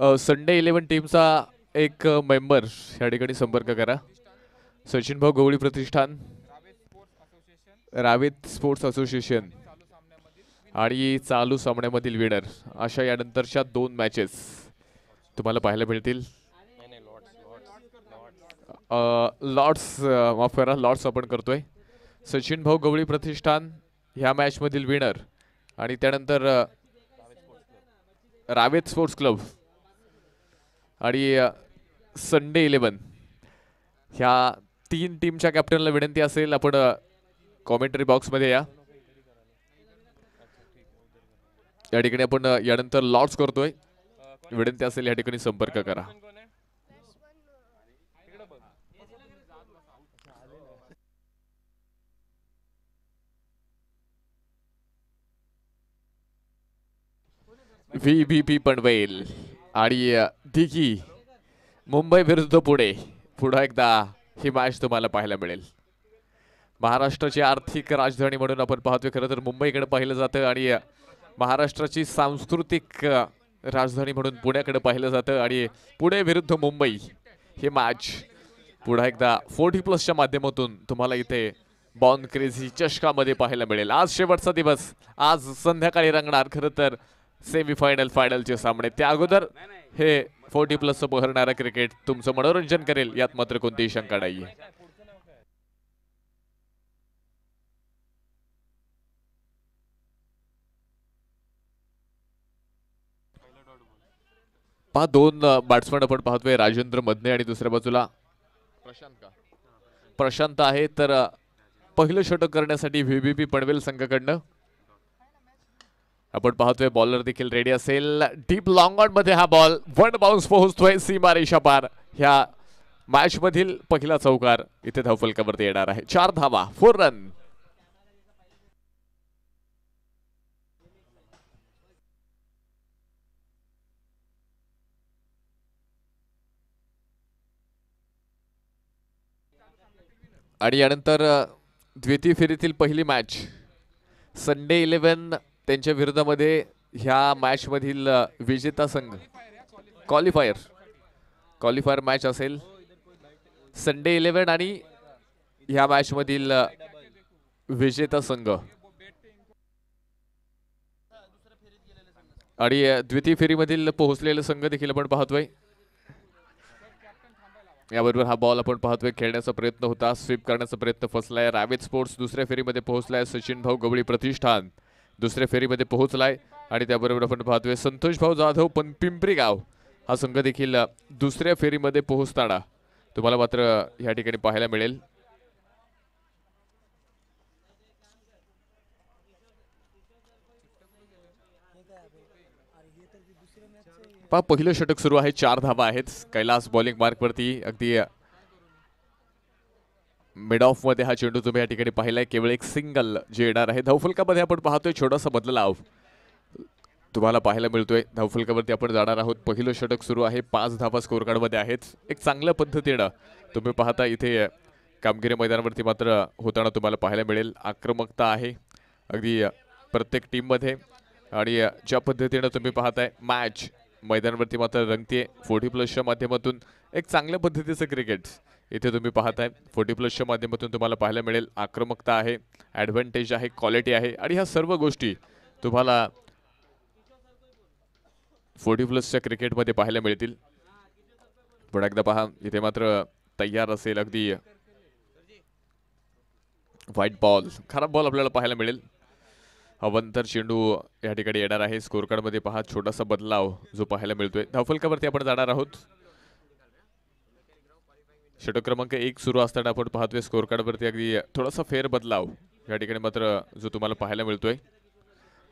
Sunday eleven टीमचा एक member या ठिकाणी संपर्क करा सचिन भाऊ गवळी प्रतिष्ठान रावेत स्पोर्ट्स असोसिएशन आणि चालू सामन्यामधील विनर अशा यानंतरच्या दोन मॅचेस तुम्हाला पाहायला मिळतील लॉर्ड्स माफ करा लॉर्ड्स आपण करतोय सचिन भाऊ गवळी प्रतिष्ठान ह्या मॅचमधील विनर आणि त्यानंतर रावेत स्पोर्ट्स क्लब आणि संडे इलेवन ह्या तीन टीमच्या कॅप्टनला विनंती असेल आपण कॉमेंटरी बॉक्समध्ये या या ठिकाणी आपण यानंतर लॉट्स करतोय विनंती असेल या ठिकाणी संपर्क करा व्ही व्ही पी पनवेल आणि दिघी मुंबई विरुद्ध पुणे पुढं एकदा ही मॅच तुम्हाला पाहायला मिळेल महाराष्ट्राची आर्थिक राजधानी म्हणून आपण पाहतोय खरं तर मुंबईकडे पाहिलं जातं आणि महाराष्ट्राची सांस्कृतिक राजधानी म्हणून पुण्याकडे पाहिलं जातं आणि पुणे विरुद्ध मुंबई ही मॅच पुढा एकदा फोर्टी प्लसच्या माध्यमातून तुम्हाला इथे बॉन क्रेझी चषकामध्ये पाहायला मिळेल आज शेवटचा दिवस आज संध्याकाळी रंगणार खरं तर सेमीफायनल चे सामने त्या अगोदर हे फोर्टी प्लस बहरणारा क्रिकेट तुमचं मनोरंजन करेल यात मात्र कोणतीही शंका नाही पहा दोन बॅट्समन आपण पाहतोय राजेंद्र मधने आणि दुसऱ्या बाजूला प्रशांत प्रशांत आहे तर पहिलं षटक करण्यासाठी व्हीबीपी पनवेल संघाकडनं आपण पाहतोय बॉलर देखील रेडी असेल डीप लॉंग ऑन मध्ये हा बॉल वन बाउन्स पोहोचतोय रेषा पार ह्या मॅच मधील पहिला चौकार इथे धावफलकावरती येणार आहे चार धावा फोर रन आणि यानंतर द्वितीय फेरीतील पहिली मॅच संडे इलेव्हन त्यांच्या विरोधामध्ये ह्या मॅचमधील विजेता संघ क्वालिफायर क्वालिफायर मॅच असेल संडे इलेव्हन आणि ह्या मॅचमधील विजेता संघ आणि द्वितीय फेरीमधील पोहोचलेला संघ देखील आपण पाहतोय याबरोबर हा बॉल आपण पाहतोय खेळण्याचा प्रयत्न होता स्वीप करण्याचा प्रयत्न फसलाय रावेत स्पोर्ट्स दुसऱ्या फेरीमध्ये पोहोचलाय सचिन भाऊ गवळी प्रतिष्ठान दुसऱ्या फेरीमध्ये पोहोचलाय आणि त्याबरोबर आपण पाहतोय संतोष भाऊ जाधव पण पिंपरी गाव हा संघ देखील दुसऱ्या फेरीमध्ये पोहोचताना तुम्हाला मात्र या ठिकाणी पाहायला मिळेल पहिलं षटक सुरू आहे चार धाबा आहेत कैलास बॉलिंग मार्कवरती अगदी मिड मध्ये हा चेंडू तुम्ही या ठिकाणी पाहिलाय केवळ एक सिंगल जे येणार आहे धवफुलकामध्ये आपण पाहतोय छोटासा बदलाव तुम्हाला पाहायला मिळतोय धावफुलकावरती आपण जाणार आहोत पहिलं षटक सुरू आहे पाच धावा मध्ये आहेत एक चांगल्या पद्धतीनं तुम्ही पाहता इथे कामगिरी मैदानावरती मात्र होताना तुम्हाला पाहायला मिळेल आक्रमकता आहे अगदी प्रत्येक टीममध्ये आणि ज्या पद्धतीनं तुम्ही पाहताय मॅच मैदानावरती मात्र रंगते फोर्टी प्लसच्या माध्यमातून एक चांगल्या पद्धतीचं क्रिकेट इथे तुम्ही पाहताय फोर्टी प्लसच्या माध्यमातून तुम्हाला पाहायला मिळेल आक्रमकता आहे ॲडव्हान्टेज आहे क्वालिटी आहे आणि ह्या सर्व गोष्टी तुम्हाला फोर्टी प्लसच्या क्रिकेटमध्ये पाहायला मिळतील पण एकदा पहा इथे मात्र तयार असेल अगदी व्हाईट बॉल खराब बॉल आपल्याला पाहायला मिळेल अवंतर चेंडू या ठिकाणी येणार आहे स्कोरकार्डमध्ये पहा छोटासा बदलाव जो पाहायला मिळतोय धावफलकावरती आपण जाणार आहोत षटक क्रमांक एक सुरू असताना आपण पाहतोय स्कोर कार्डवरती अगदी थोडासा फेरबदलाव या ठिकाणी मात्र जो तुम्हाला पाहायला मिळतोय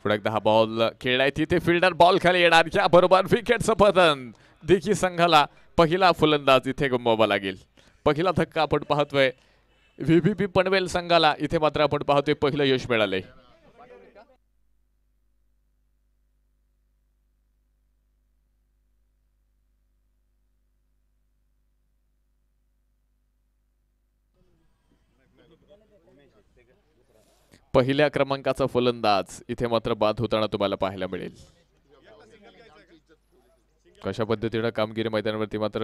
पुढे एकदा हा बॉल खेळलाय तिथे फिल्डर बॉल खाली येणार बरोबर विकेटचं पतन देखील संघाला पहिला फुलंदाज इथे गमवावा लागेल पहिला धक्का आपण पाहतोय व्हीबीपी पनवेल संघाला इथे मात्र आपण पाहतोय पहिलं यश मिळालंय पहिल्या क्रमांकाचा फलंदाज इथे मात्र बाद होताना तुम्हाला पाहायला मिळेल कशा पद्धतीनं कामगिरी मैदानावरती मात्र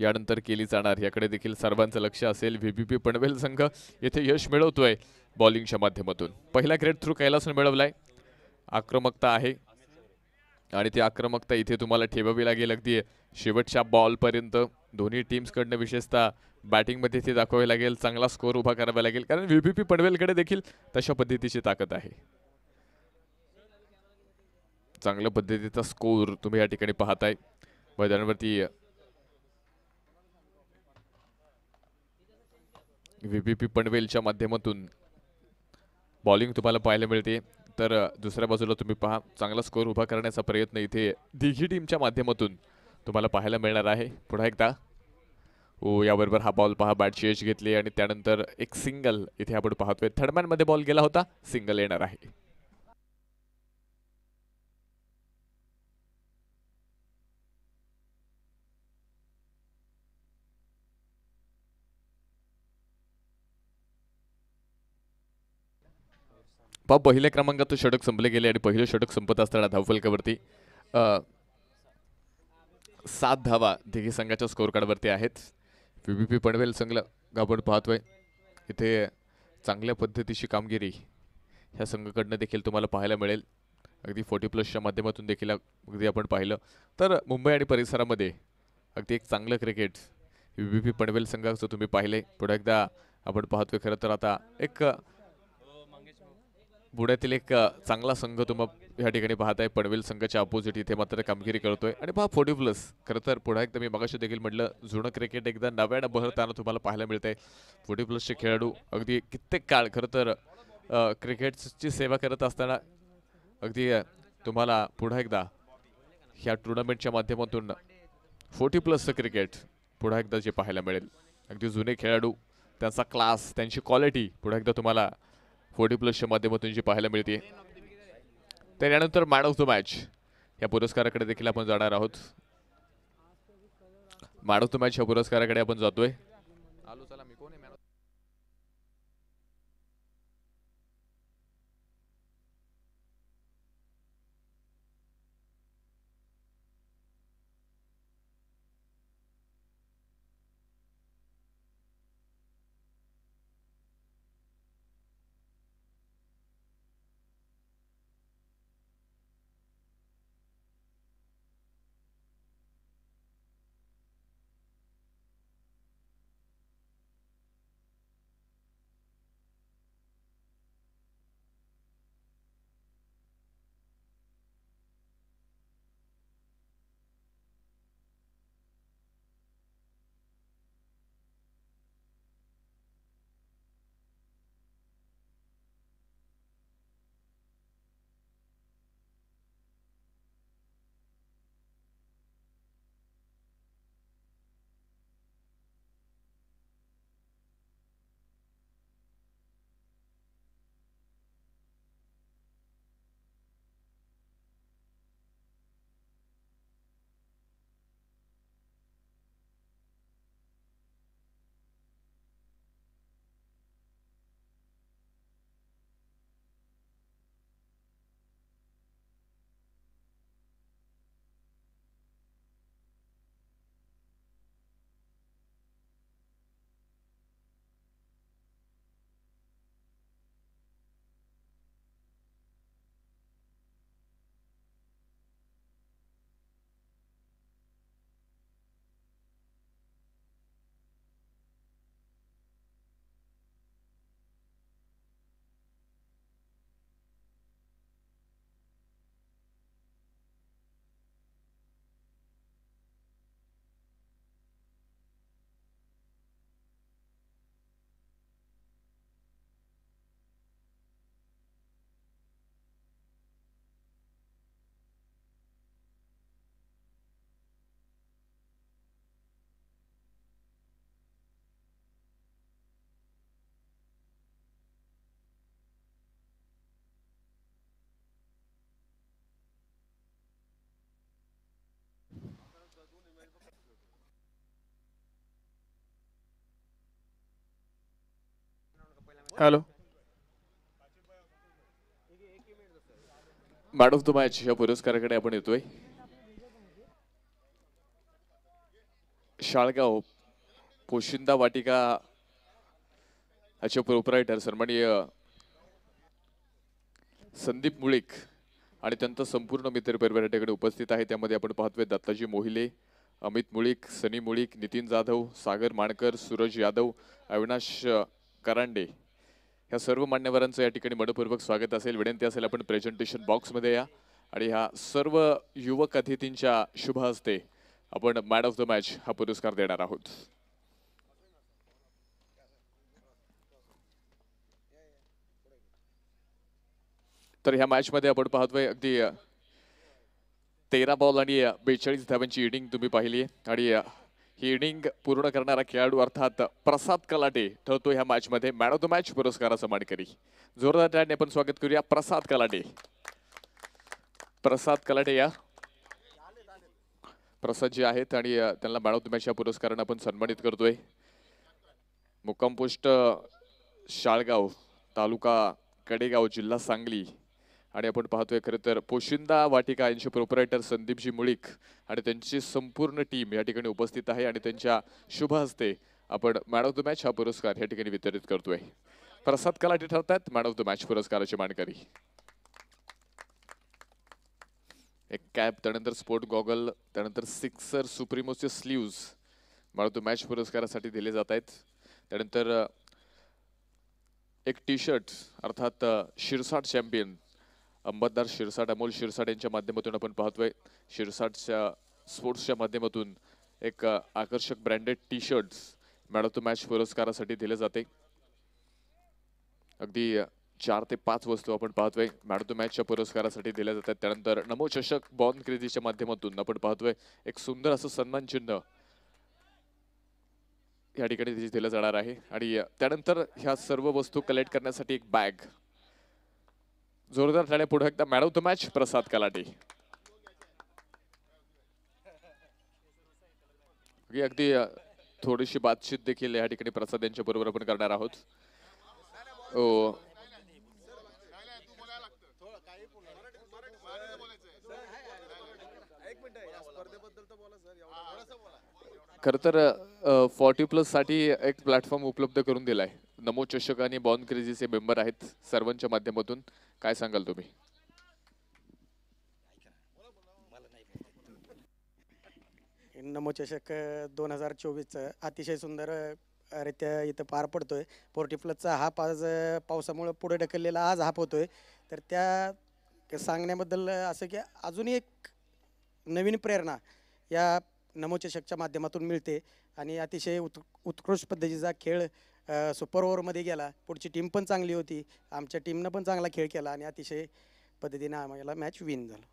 यानंतर केली जाणार याकडे देखील सर्वांचं लक्ष असेल व्हीबीपी पनवेल संघ येथे यश मिळवतोय बॉलिंगच्या माध्यमातून पहिला ग्रेड थ्रू कैलासून मिळवलाय आक्रमकता आहे आणि ती आक्रमकता इथे तुम्हाला ठेवावी लागेल अगदी शेवटच्या बॉलपर्यंत दोन्ही टीम्सकडनं विशेषतः बॅटिंगमध्ये इथे दाखवावी लागेल चांगला स्कोअर उभा करावा लागेल कारण पी पडवेलकडे देखील तशा पद्धतीची ताकद आहे चांगल्या पद्धतीचा स्कोर तुम्ही या ठिकाणी पाहताय मैदानावरती पी पनवेलच्या माध्यमातून बॉलिंग तुम्हाला पाहायला मिळते तर दुसऱ्या बाजूला तुम्ही पहा चांगला स्कोर उभा करण्याचा प्रयत्न इथे दिघी टीमच्या माध्यमातून तुम्हाला पाहायला मिळणार आहे पुन्हा एकदा ओ हो, याबरोबर हा बॉल पहा बॅटची एज घेतली आणि त्यानंतर एक सिंगल इथे आपण पाहतोय थर्डमॅनमध्ये बॉल गेला होता सिंगल येणार आहे पहा पहिल्या क्रमांकात षटक संपले गेले आणि पहिलं षटक संपत असताना धावफलकावरती सात धावा दिघी संघाच्या स्कोअर कार्डवरती आहेत व्ही बी पी पनवेल संघला आपण पाहतोय इथे चांगल्या पद्धतीची कामगिरी ह्या संघाकडनं देखील तुम्हाला पाहायला मिळेल अगदी फोर्टी प्लसच्या माध्यमातून देखील अगदी आपण पाहिलं तर मुंबई आणि परिसरामध्ये अगदी एक चांगलं क्रिकेट पी पनवेल संघाचं तुम्ही पाहिले पुढे एकदा आपण पाहतोय खरं तर आता एक पुण्यातील एक चांगला संघ तुम्हाला ह्या ठिकाणी पाहत आहे पनवेल संघाच्या अपोजिट इथे मात्र कामगिरी करतोय आणि पहा फोर्टी प्लस खरं तर पुढे एकदा मी मगाशी देखील म्हटलं जुनं क्रिकेट एकदा नव्यानं बहरताना तुम्हाला पाहायला मिळतंय फोर्टी प्लसचे खेळाडू अगदी कित्येक काळ खरं तर क्रिकेटची सेवा करत असताना अगदी तुम्हाला पुन्हा एकदा ह्या टुर्नामेंटच्या माध्यमातून फोर्टी प्लसचं क्रिकेट पुन्हा एकदा जे पाहायला मिळेल अगदी जुने खेळाडू त्यांचा क्लास त्यांची क्वालिटी पुन्हा एकदा तुम्हाला फोर्टी प्लसच्या माध्यमातून जी पाहायला मिळते तर यानंतर मॅन ऑफ द मॅच या पुरस्काराकडे देखील आपण जाणार आहोत मॅन ऑफ द मॅच या पुरस्काराकडे आपण जातोय hello man of the match या पुरस्काराकडे आपण येतोय शाळगाव पोशिंदा वाटिका ह्याचे प्रोपरायटर सन्माननीय संदीप मुळीक आणि त्यांचा संपूर्ण मित्र परिवाराकडे उपस्थित आहे त्यामध्ये आपण पाहतोय दत्ताजी मोहिले अमित मुळीक सनी मुळीक नितीन जाधव सागर माणकर सूरज यादव अविनाश करांडे ह्या सर्व मान्यवरांचं या ठिकाणी मनपूर्वक स्वागत असेल विनंती असेल आपण प्रेझेंटेशन बॉक्समध्ये या आणि ह्या सर्व युवक अतिथींच्या शुभ हस्ते आपण मॅन ऑफ द मॅच हा पुरस्कार देणार आहोत तर ह्या मॅच मध्ये आपण पाहतोय अगदी तेरा बॉल आणि बेचाळीस धावांची इनिंग तुम्ही पाहिली आणि ही इनिंग पूर्ण करणारा खेळाडू अर्थात प्रसाद कलाटे ठरतो ह्या मॅचमध्ये मॅन ऑफ द मॅच पुरस्काराचा मानकरी जोरदार टॅडने आपण स्वागत करूया प्रसाद कलाटे प्रसाद कलाटे या प्रसाद जे आहेत आणि त्यांना मॅन ऑफ द मॅच या पुरस्कारानं आपण सन्मानित करतोय मुक्कमपुष्ट शाळगाव तालुका कडेगाव जिल्हा सांगली आणि आपण पाहतोय खरं तर पोशिंदा वाटिका यांचे प्रोपरायटर संदीपजी मुळीक आणि त्यांची संपूर्ण टीम या ठिकाणी उपस्थित आहे आणि त्यांच्या शुभ हस्ते आपण मॅन ऑफ द मॅच हा पुरस्कार या ठिकाणी वितरित करतोय प्रसाद कलाटी ठरतात मॅन ऑफ द मॅच पुरस्काराची मानकरी एक कॅप त्यानंतर स्पोर्ट गॉगल त्यानंतर सिक्सर सुप्रिमोचे sleeves man of the match पुरस्कारासाठी दिले जात आहेत त्यानंतर एक टी शर्ट अर्थात शिरसाट चॅम्पियन अंबददार शिरसाट अमोल शिरसाट यांच्या माध्यमातून आपण पाहतोय शिरसाटच्या स्पोर्ट्सच्या माध्यमातून एक आकर्षक branded T shirts of the match पुरस्कारासाठी दिले जाते अगदी चार ते पाच वस्तू आपण पाहतोय मॅन ऑफ द मॅचच्या पुरस्कारासाठी दिल्या जातात त्यानंतर चषक बॉन क्रेझीच्या माध्यमातून आपण पाहतोय एक सुंदर असं सन्मान चिन्ह या ठिकाणी दिलं जाणार आहे आणि त्यानंतर ह्या सर्व वस्तू कलेक्ट करण्यासाठी एक बॅग जोरदार टाळ्या पुढे एकदा man of the match Prasad Kalate अगदी थोडीशी बातचीत देखील या ठिकाणी प्रसाद यांच्या बरोबर आपण करणार आहोत ओ खर तर फॉर्टी प्लस साठी एक प्लॅटफॉर्म उपलब्ध करून दिलाय नमो आणि बॉन क्रेझीचे मेंबर आहेत सर्वांच्या माध्यमातून काय सांगाल तुम्ही नमोचषक दोन हजार चोवीसचं अतिशय सुंदर रित्या इथं पार पडतोय फोर्टी प्लसचा हा पाज पावसामुळं पुढे ढकललेला आज हाप होतोय तर त्या सांगण्याबद्दल असं की अजूनही एक नवीन प्रेरणा या नमोचषकच्या माध्यमातून मिळते आणि अतिशय उत् उत्कृष्ट पद्धतीचा खेळ सुपर ओव्हरमध्ये गेला पुढची टीम पण चांगली होती आमच्या टीमनं पण चांगला खेळ केला आणि अतिशय पद्धतीने आम्हाला मॅच विन झाला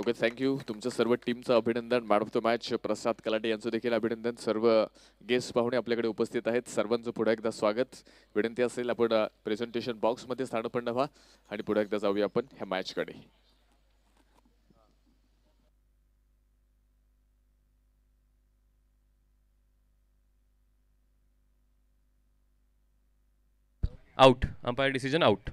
ओके थँक्यू तुमचं सर्व टीमचं अभिनंदन man of the match Prasad Kalate यांचं देखील अभिनंदन सर्व गेस्ट पाहुणे आपल्याकडे उपस्थित आहेत सर्वांचं पुढे एकदा स्वागत विनंती असेल आपण प्रेझेंटेशन बॉक्समध्ये पण व्हा आणि पुढे एकदा जाऊया आपण ह्या मॅचकडे आउट अंपायर डिसिजन आउट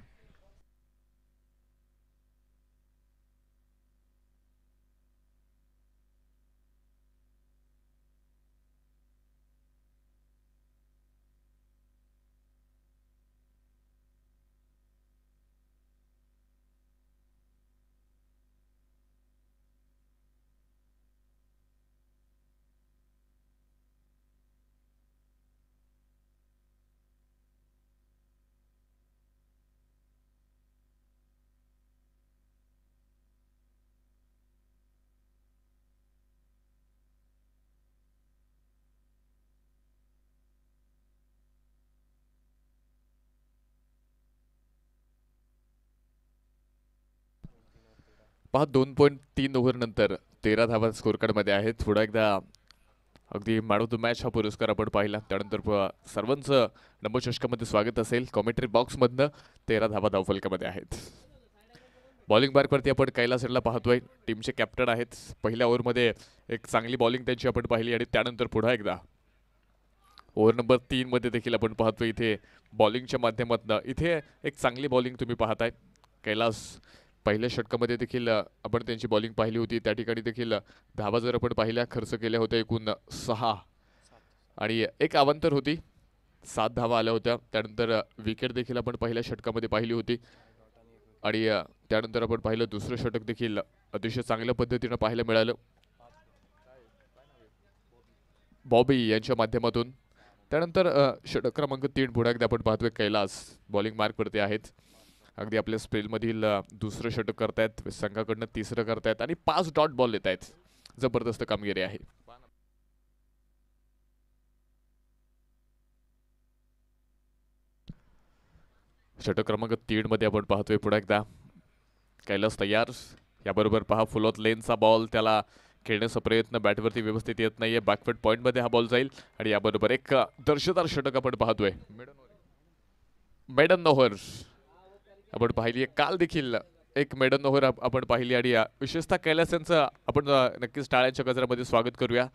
पहा दोन पॉईंट तीन नंतर तेरा धावा स्कोरकार्डमध्ये आहेत थोडा एकदा अगदी मॅन ऑफ द मॅच हा पुरस्कार आपण पाहिला त्यानंतर सर्वांचं नंबरचषकामध्ये स्वागत असेल कॉमेंट्री बॉक्समधनं तेरा धावा धावफलकामध्ये आहेत बॉलिंग मार्कवरती आपण कैलास कैलासला पाहतोय टीमचे कॅप्टन आहेत पहिल्या ओव्हरमध्ये एक चांगली बॉलिंग त्यांची आपण पाहिली आणि त्यानंतर पुढे एकदा ओव्हर नंबर तीनमध्ये देखील आपण पाहतोय इथे बॉलिंगच्या माध्यमातून इथे एक चांगली बॉलिंग तुम्ही पाहताय कैलास पहिल्या षटकामध्ये देखील आपण त्यांची बॉलिंग पाहिली होती त्या ठिकाणी देखील धावा जर आपण पाहिल्या खर्च केल्या होत्या एकूण सहा आणि एक आवंतर होती सात धावा आल्या होत्या त्यानंतर विकेट देखील आपण पहिल्या षटकामध्ये पाहिली होती आणि त्यानंतर आपण पाहिलं दुसरं षटक देखील अतिशय चांगल्या पद्धतीनं पाहायला मिळालं बॉबी यांच्या माध्यमातून त्यानंतर षटक क्रमांक तीन पुढाकडे आपण पाहतोय कैलास बॉलिंग मार्क मार्कवरती आहेत अगदी आपल्या स्पेलमधील दुसरं षटक करतायत संघाकडनं तिसरं करतायत आणि पाच डॉट बॉल येत आहेत जबरदस्त कामगिरी आहे षटक क्रमांक मध्ये आपण पाहतोय पुन्हा एकदा कैलास तयार याबरोबर पहा फुलॉत लेनचा बॉल त्याला खेळण्याचा प्रयत्न बॅटवरती व्यवस्थित येत नाहीये बॅकफेट मध्ये हा बॉल जाईल आणि याबरोबर एक दर्शदार षटक आपण पाहतोय मेडन ओव्हर्स आपण पाहिली आहे काल देखील एक मेडन ओव्हर आपण पाहिली आणि विशेषतः कैलास यांचं आपण नक्कीच टाळ्यांच्या गजरामध्ये स्वागत करूया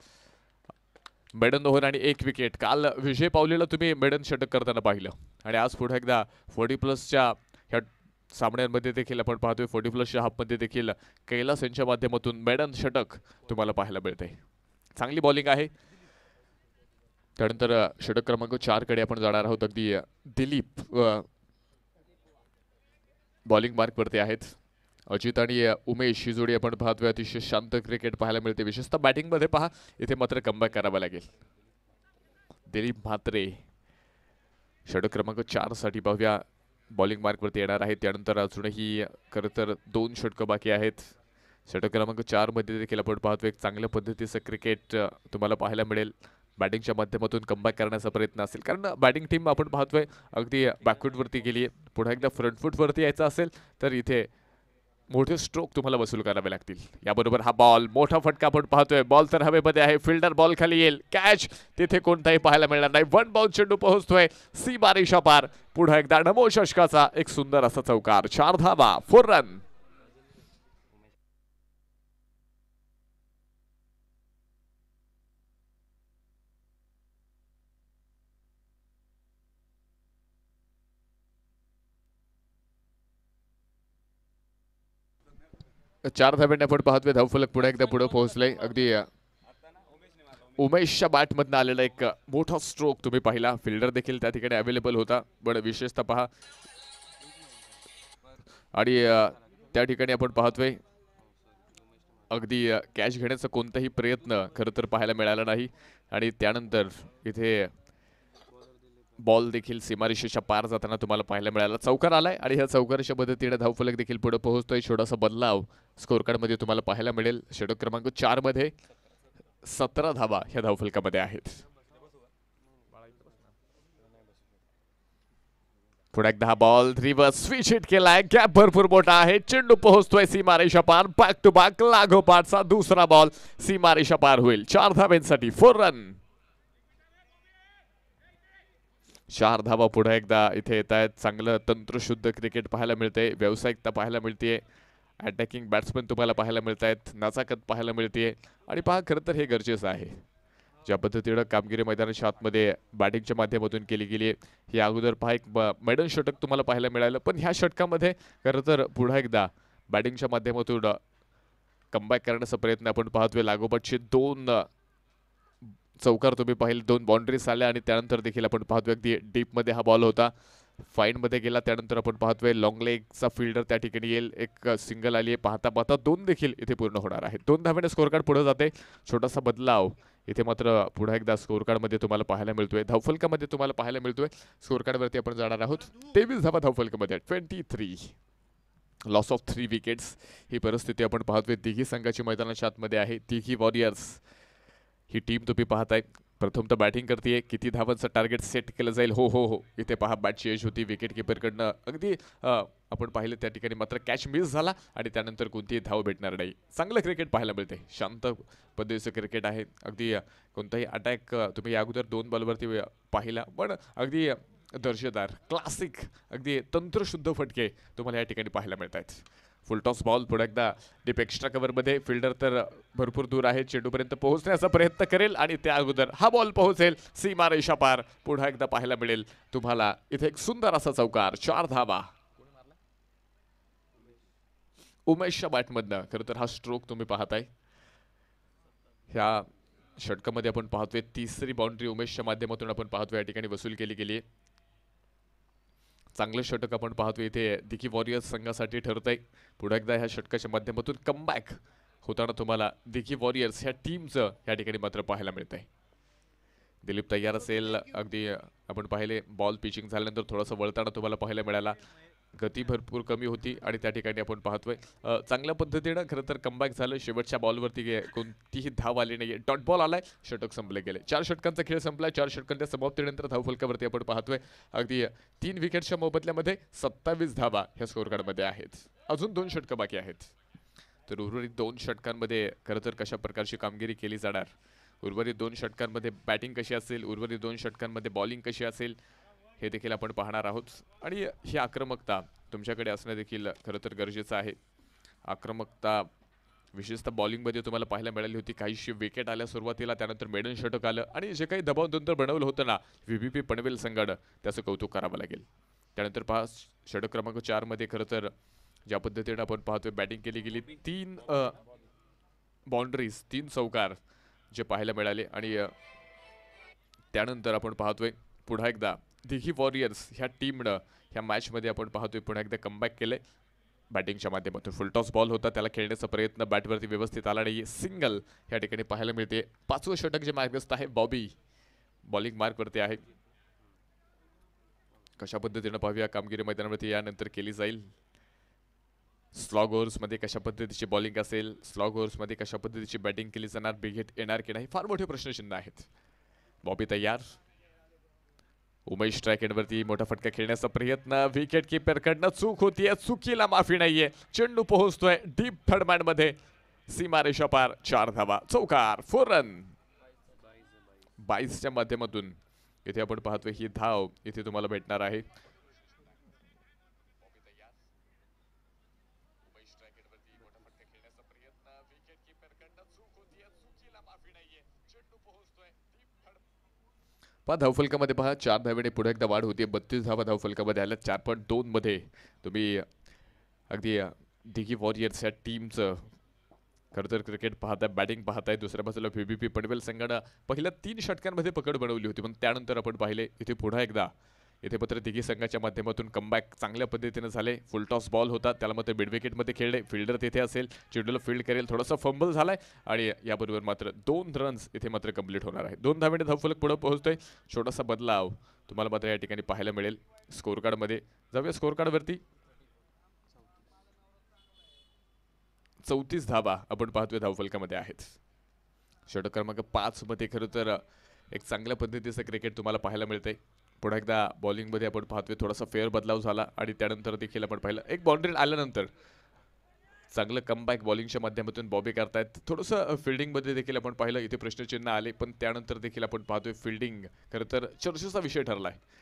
मेडन ओव्हर आणि एक विकेट काल विजय पावलेला तुम्ही मेडन षटक करताना पाहिलं आणि आज पुढे एकदा फोर्टी प्लसच्या ह्या सामन्यांमध्ये देखील आपण पाहतोय फोर्टी प्लसच्या हाफमध्ये देखील कैलास यांच्या माध्यमातून मेडन षटक तुम्हाला पाहायला मिळते चांगली बॉलिंग आहे त्यानंतर षटक क्रमांक चारकडे आपण जाणार आहोत अगदी दिलीप बॉलिंग मार्कवरती आहेत अजित आणि उमेश ही जोडी आपण पाहतोय अतिशय शांत क्रिकेट पाहायला मिळते विशेषतः बॅटिंगमध्ये पहा इथे मात्र कमबॅक करावा लागेल दिलीप म्हात्रे षड क्रमांक चारसाठी पाहूया बॉलिंग मार्कवरती येणार आहेत त्यानंतर अजूनही खरं तर दोन षटकं बाकी आहेत षटक क्रमांक चारमध्ये देखील आपण पाहतो एक चांगल्या पद्धतीचं क्रिकेट तुम्हाला पाहायला मिळेल बॅटिंगच्या माध्यमातून कमबॅक करण्याचा प्रयत्न असेल कारण बॅटिंग टीम आपण पाहतोय अगदी बॅकवर्डवरती गेली आहे पुन्हा एकदा फ्रंटफूटवरती यायचं असेल तर इथे मोठे स्ट्रोक तुम्हाला वसूल करावे लागतील याबरोबर हा बॉल मोठा फटका आपण पाहतोय बॉल तर हवेमध्ये आहे फिल्डर बॉल खाली येईल कॅच तिथे कोणताही पाहायला मिळणार नाही वन बाउल चेंडू पोहोचतोय सी बारिशा पार पुढे एकदा नमो षटकाचा एक सुंदर असा चौकार चार धावा फोर रन चार धाब्यांना आपण पाहतोय धावफलक पुन्हा एकदा पुढे पोहोचले अगदी उमेशच्या बॅटमधनं आलेला एक मोठा स्ट्रोक तुम्ही पाहिला फिल्डर देखील त्या ठिकाणी अवेलेबल होता पण विशेषतः पहा आणि त्या ठिकाणी आपण पाहतोय अगदी कॅश घेण्याचा कोणताही प्रयत्न खरं तर पाहायला मिळाला नाही आणि त्यानंतर इथे बॉल देखील सीमारेषेच्या पार जाताना तुम्हाला पाहायला मिळाला चौकार आलाय आणि ह्या चौकारच्या मदतीने धावफलक देखील पुढे पोहोचतोय छोटासा बदलाव मध्ये तुम्हाला पाहायला मिळेल षटक क्रमांक चारमध्ये सतरा धावा ह्या धावफलकामध्ये आहेत पुढे एकदा बॉल रिव्हर्स स्विच हिट केलाय गॅप भरपूर मोठा आहे चेंडू पोहोचतोय सीमारेषा पार बॅक टू बॅक लागोपाठचा दुसरा बॉल सीमारेषा पार होईल चार धाब्यांसाठी फोर रन चार धावा पुढे एकदा इथे येत आहेत चांगलं तंत्रशुद्ध क्रिकेट पाहायला मिळते व्यावसायिकता पाहायला मिळते अटॅकिंग बॅट्समॅन तुम्हाला पाहायला मिळत आहेत नाचाकत पाहायला मिळते आणि पहा खरं तर हे गरजेचं आहे ज्या पद्धतीनं कामगिरी मैदानाच्या आतमध्ये बॅटिंगच्या माध्यमातून केली गेली आहे हे अगोदर पहा एक मेडल षटक तुम्हाला पाहायला मिळालं पण ह्या षटकामध्ये खरं तर एकदा बॅटिंगच्या माध्यमातून कमबॅक करण्याचा प्रयत्न आपण पाहतोय लागोपाठचे दोन चौकार तुम्ही पाहिले दोन बाउंड्रीज आल्या आणि त्यानंतर देखील आपण पाहतोय अगदी डीपमध्ये हा बॉल होता फाईनमध्ये गेला त्यानंतर आपण पाहतोय लेगचा फिल्डर त्या ठिकाणी येईल एक सिंगल आली आहे पाहता पाहता दोन देखील इथे पूर्ण होणार आहे दोन धाव्याने स्कोर कार्ड पुढे जाते छोटासा बदलाव इथे मात्र पुढे एकदा कार्ड मध्ये तुम्हाला पाहायला मिळतोय धावफलकामध्ये तुम्हाला पाहायला मिळतोय कार्ड वरती आपण जाणार आहोत तेवीस धावा धावफलकामध्ये twenty three loss of three wickets ही परिस्थिती आपण पाहतोय तिघी संघाची मैदानाच्या आतमध्ये आहे तिघी वॉरियर्स ही टीम तुम्ही पाहताय प्रथम तर बॅटिंग करते किती धावांचं टार्गेट सेट केलं जाईल हो हो हो इथे पहा बॅटची एज होती विकेट किपरकडनं अगदी आपण पाहिलं त्या ठिकाणी मात्र कॅच मिस झाला आणि त्यानंतर कोणतीही धाव भेटणार नाही चांगलं क्रिकेट पाहायला मिळते शांत पद्धतीचं क्रिकेट आहे अगदी कोणताही अटॅक तुम्ही या अगोदर दोन बॉलवरती पाहिला पण अगदी दर्जेदार क्लासिक अगदी तंत्रशुद्ध फटके तुम्हाला या ठिकाणी पाहायला मिळत आहेत फुलटॉस बॉल पुढे एकदा डीप एक्स्ट्रा मध्ये फिल्डर तर भरपूर दूर आहे चेंडूपर्यंत पोहोचण्याचा प्रयत्न करेल आणि त्या अगोदर हा बॉल पोहोचेल सीमा रेषा पार पुन्हा एकदा पाहायला मिळेल तुम्हाला इथे एक सुंदर असा चौकार चार धावा उमेशच्या बॅटमधनं खरं तर हा स्ट्रोक तुम्ही पाहताय ह्या षटकामध्ये आपण पाहतोय तिसरी बाउंड्री उमेशच्या माध्यमातून आपण पाहतोय या ठिकाणी वसूल केली गेली चांगले षटक आपण पाहतो इथे दिकी वॉरियर्स संघासाठी ठरत आहे पुढे एकदा ह्या षटकाच्या माध्यमातून कमबॅक होताना तुम्हाला दिकी वॉरियर्स ह्या टीमचं या ठिकाणी मात्र पाहायला मिळत आहे दिलीप तयार असेल अगदी आपण पाहिले बॉल पिचिंग झाल्यानंतर थोडंसं वळताना तुम्हाला पाहायला मिळाला गती भरपूर कमी होती आणि त्या ठिकाणी आपण पाहतोय चांगल्या पद्धतीनं खरं तर कमबॅक झालं शेवटच्या बॉलवरती कोणतीही धाव आली नाही डॉट बॉल आलाय षटक संपले गेले चार षटकांचा खेळ संपलाय चार षटकांच्या समाप्तीनंतर धाव फलकावरती आपण पाहतोय अगदी तीन विकेटच्या मोबदल्यामध्ये सत्तावीस धावा ह्या कार्डमध्ये आहेत अजून दोन षटकं बाकी आहेत तर उर्वरित दोन षटकांमध्ये खरं तर कशा प्रकारची कामगिरी केली जाणार उर्वरित दोन षटकांमध्ये बॅटिंग कशी असेल उर्वरित दोन षटकांमध्ये बॉलिंग कशी असेल हे देखील आपण पाहणार आहोत आणि ही आक्रमकता तुमच्याकडे असणं देखील खरं तर गरजेचं आहे आक्रमकता विशेषतः बॉलिंगमध्ये तुम्हाला पाहायला मिळाली होती काहीशी विकेट आल्या सुरुवातीला त्यानंतर मेडन षटक आलं आणि जे काही दंतर बनवलं होतं ना व्ही बी पी पनवेल संघानं त्याचं कौतुक करावं लागेल त्यानंतर पहा षटक क्रमांक चारमध्ये खरं तर ज्या पद्धतीनं आपण पाहतोय बॅटिंग केली गेली तीन बाउंड्रीज तीन चौकार जे पाहायला मिळाले आणि त्यानंतर आपण पाहतोय पुन्हा एकदा दिघी वॉरियर्स ह्या टीमनं ह्या मॅचमध्ये आपण पाहतोय पुन्हा एकदा कमबॅक केले बॅटिंगच्या माध्यमातून फुलटॉस बॉल होता त्याला खेळण्याचा प्रयत्न बॅटवरती व्यवस्थित आला नाही सिंगल या ठिकाणी पाहायला मिळते पाचवं षटक जे मार्गस्थ आहे बॉबी बॉलिंग मार्कवरती आहे कशा पद्धतीनं पाहूया कामगिरी मैदानावरती यानंतर केली जाईल स्लॉग ओव्हर्समध्ये कशा पद्धतीची बॉलिंग असेल स्लॉग ओव्हर्समध्ये कशा पद्धतीची बॅटिंग केली जाणार बिघेट येणार की नाही फार मोठे प्रश्नचिन्ह आहेत बॉबी तयार उमेश एंड वरती मोठा फटका खेळण्याचा प्रयत्न विकेट किपरकडनं चूक होतीये चुकीला माफी नाहीये चेंडू पोहोचतोय डीप थर्ड मॅन मध्ये रेशा पार चार धावा चौकार फोर रन बाईसच्या माध्यमातून इथे आपण पाहतोय ही धाव इथे तुम्हाला भेटणार आहे पहा धावफलकामध्ये पहा चार धावेने पुढे एकदा वाढ होती बत्तीस धावा धावफलकामध्ये आल्या चार पॉईंट मध्ये तुम्ही अगदी दिघी वॉरियर्स या टीमचं खरं तर क्रिकेट पाहताय बॅटिंग पाहताय दुसऱ्या बाजूला व्हीबीपी पनवेल संघानं पहिल्या तीन षटकांमध्ये पकड बनवली होती पण त्यानंतर आपण पाहिले इथे पुन्हा एकदा इथे मात्र तिघी संघाच्या माध्यमातून कमबॅक चांगल्या पद्धतीनं झाले फुलटॉस बॉल होता त्याला मात्र बिडविकेटमध्ये खेळले फिल्डर तिथे असेल चेंडूला फील्ड करेल थोडासा फंबल झालाय आणि याबरोबर मात्र दोन रन्स इथे मात्र कंप्लीट होणार आहे दोन दहा मिनिट धावफलक पुढे पोहोचतोय छोटासा बदलाव तुम्हाला मात्र या ठिकाणी पाहायला मिळेल स्कोर कार्डमध्ये जाऊया स्कोर कार्डवरती चौतीस धावा आपण पाहतोय धावफलकामध्ये आहेत षटक क्रमांक पाचमध्ये खरं तर एक चांगल्या पद्धतीचं क्रिकेट तुम्हाला पाहायला मिळतंय पुन्हा एकदा बॉलिंगमध्ये आपण पाहतोय थोडासा फेअर बदलाव झाला आणि त्यानंतर देखील आपण पाहिलं एक बाउंड्री आल्यानंतर चांगलं कमबॅक बॉलिंगच्या माध्यमातून बॉबी करतायत थोडंसं फिल्डिंगमध्ये देखील आपण पाहिलं इथे प्रश्नचिन्ह आले पण त्यानंतर देखील आपण पाहतोय फिल्डिंग खरं तर चर्चेचा विषय ठरला आहे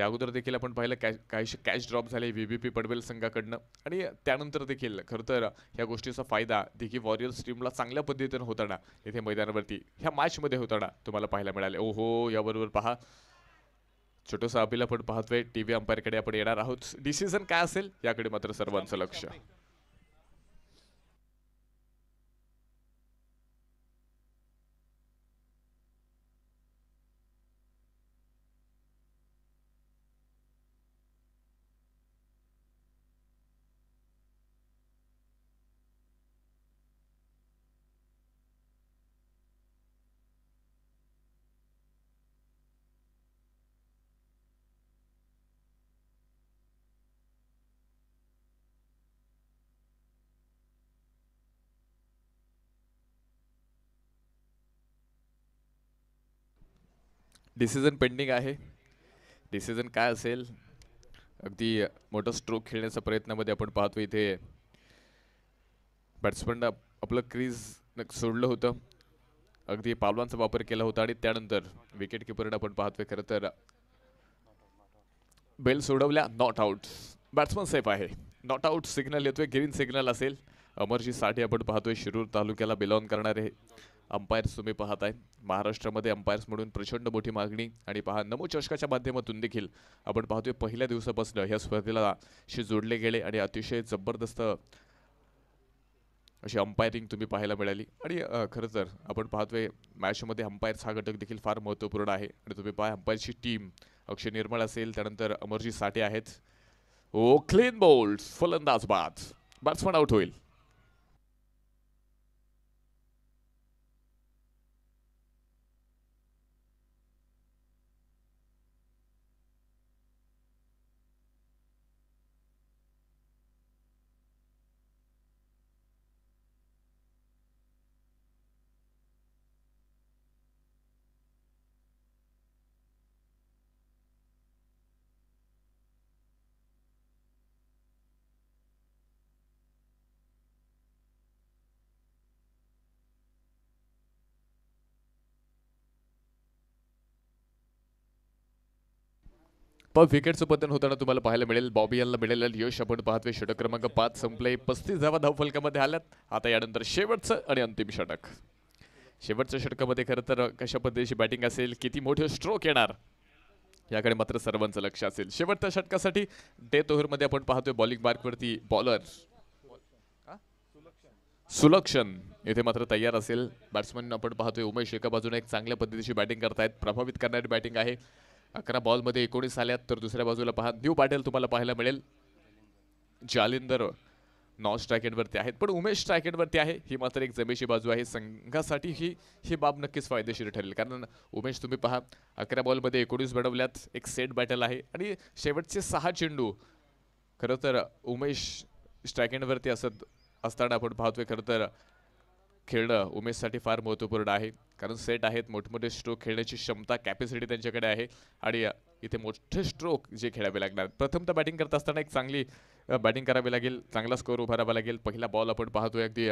या अगोदर देखील आपण पाहिलं कॅश काहीशी कॅच ड्रॉप झाले व्ही बी पी पडवेल संघाकडनं आणि त्यानंतर देखील खरं तर ह्या गोष्टीचा फायदा देखील वॉरियर्स टीमला चांगल्या पद्धतीनं होताना इथे मैदानावरती ह्या मॅचमध्ये होताना तुम्हाला पाहायला मिळाले ओहो याबरोबर पहा छोटंसं अभिला आपण पाहतोय टी व्ही अंपायरकडे आपण येणार आहोत डिसिजन काय असेल याकडे मात्र सर्वांचं लक्ष डिसिजन पेंडिंग आहे डिसिजन काय असेल अगदी मोठा स्ट्रोक खेळण्याचा प्रयत्नामध्ये आपण पाहतो इथे बॅट्समन आपलं क्रीज सोडलं होतं अगदी पावलांचा वापर केला होता आणि त्यानंतर विकेट किपरनं आपण पाहतोय खरं तर बेल सोडवल्या नॉट आउट बॅट्समन सेफ आहे नॉट आउट सिग्नल येतोय ग्रीन सिग्नल असेल अमरजी साठे आपण पाहतोय शिरूर तालुक्याला बिलॉन्ग करणारे अंपायर्स तुम्ही पाहत महाराष्ट्रामध्ये अंपायर्स म्हणून प्रचंड मोठी मागणी आणि पहा नमो चषकाच्या माध्यमातून देखील आपण पाहतोय पहिल्या दिवसापासून ह्या स्पर्धेला शी जोडले गेले आणि अतिशय जबरदस्त अशी अंपायरिंग तुम्ही पाहायला मिळाली आणि खरं तर आपण पाहतोय मॅचमध्ये अंपायर्स हा घटक देखील फार महत्त्वपूर्ण आहे आणि तुम्ही पाहा अंपायरची टीम अक्षय निर्मळ असेल त्यानंतर अमरजी साठे आहेत ओ क्लीन बोल्ड फलंदाज बाद बॅट्समन आउट होईल पण विकेटचं पतन होताना तुम्हाला पाहायला मिळेल बॉबी यांना मिळेल यश आपण पाहतोय षटक क्रमांक पाच संपले पस्तीस धावा धावफलकामध्ये आल्यात आता यानंतर शेवटचं आणि अंतिम षटक शेवटच्या षटकामध्ये खरं तर कशा पद्धतीची बॅटिंग असेल किती मोठे स्ट्रोक येणार याकडे मात्र सर्वांचं लक्ष असेल शेवटच्या षटकासाठी डेथ मध्ये आपण पाहतोय बॉलिंग मार्कवरती बॉलर सुलक्षण येथे मात्र तयार असेल बॅट्समॅन आपण पाहतोय उमेश एका बाजूने एक चांगल्या पद्धतीची बॅटिंग करतायत प्रभावित करणारी बॅटिंग आहे अकरा बॉलमध्ये एकोणीस आल्यात तर दुसऱ्या बाजूला पहा न्यू पाटील तुम्हाला पाहायला मिळेल जालिंदर नॉन स्ट्रायकेटवरती आहेत पण उमेश स्ट्रायकेटवरती आहे ही मात्र एक जमेची बाजू आहे संघासाठी ही ही बाब नक्कीच फायदेशीर ठरेल कारण उमेश तुम्ही पहा अकरा बॉलमध्ये एकोणीस बनवल्यात एक सेट बॅटल आहे आणि शेवटचे सहा चेंडू खरं तर उमेश स्ट्रायकेंडवरती असत असताना आपण पाहतोय खरं तर खेळणं उमेशसाठी फार महत्त्वपूर्ण आहे कारण सेट आहेत मोठमोठे स्ट्रोक खेळण्याची क्षमता कॅपॅसिटी त्यांच्याकडे आहे आणि इथे मोठे स्ट्रोक जे खेळावे लागणार तर बॅटिंग करत असताना एक चांगली बॅटिंग करावी लागेल चांगला स्कोअर उभारावा लागेल पहिला बॉल आपण पाहतोय अगदी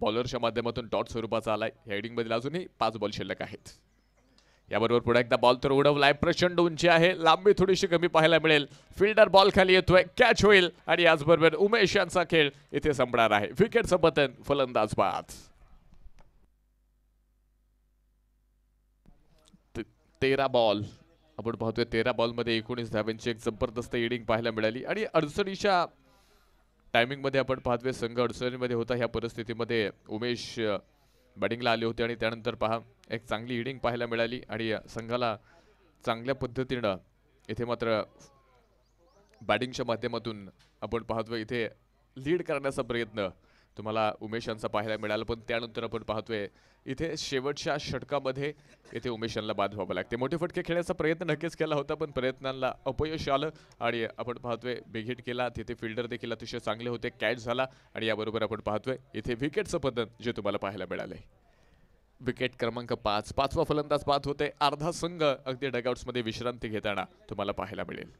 बॉलरच्या माध्यमातून डॉट स्वरूपाचा आलाय हेडिंगमधील अजूनही पाच बॉल शिल्लक आहेत याबरोबर पुढे एकदा बॉल तर उडवलाय प्रचंड उंची आहे लांबी थोडीशी कमी पाहायला मिळेल फिल्डर बॉल खाली येतोय कॅच होईल आणि याचबरोबर उमेश यांचा खेळ इथे संपणार आहे विकेटचं पतन फलंदाज बाद तेरा बॉल आपण पाहतोय तेरा बॉलमध्ये एकोणीस धाव्यांची एक जबरदस्त इडिंग पाहायला मिळाली आणि अडचणीच्या मध्ये आपण पाहतोय संघ अडचणीमध्ये होता ह्या परिस्थितीमध्ये उमेश बॅटिंगला आले होते आणि त्यानंतर पहा एक चांगली इडिंग पाहायला मिळाली आणि संघाला चांगल्या पद्धतीनं इथे मात्र बॅटिंगच्या माध्यमातून आपण पाहतोय इथे लीड करण्याचा प्रयत्न तुम्हाला उमेश यांचा पाहायला मिळालं पण त्यानंतर आपण पाहतोय इथे शेवटच्या षटकामध्ये इथे उमेश यांना बाद व्हावं लागते मोठे फटके खेळण्याचा प्रयत्न नक्कीच केला होता पण प्रयत्नांना अपयश आलं आणि आपण पाहतोय बिघिट केला तिथे फिल्डर देखील अतिशय चांगले होते कॅच झाला आणि याबरोबर आपण पाहतोय इथे विकेटचं पद्धत जे तुम्हाला पाहायला मिळालंय विकेट क्रमांक पाच पाचवा फलंदाज बाद होते अर्धा संघ अगदी डगआउट्समध्ये विश्रांती घेताना तुम्हाला पाहायला मिळेल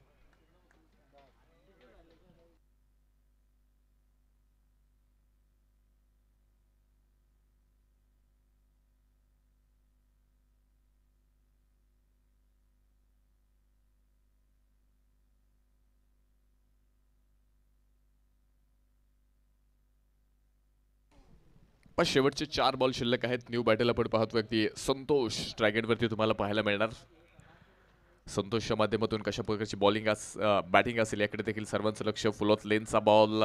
पण शेवटचे चार बॉल शिल्लक आहेत न्यू बॅटल आपण पाहतोय की संतोष ट्रॅगेटवरती तुम्हाला पाहायला मिळणार संतोषच्या माध्यमातून कशा प्रकारची बॉलिंग अस बॅटिंग असेल याकडे देखील सर्वांचं लक्ष फुलॉत लेनचा बॉल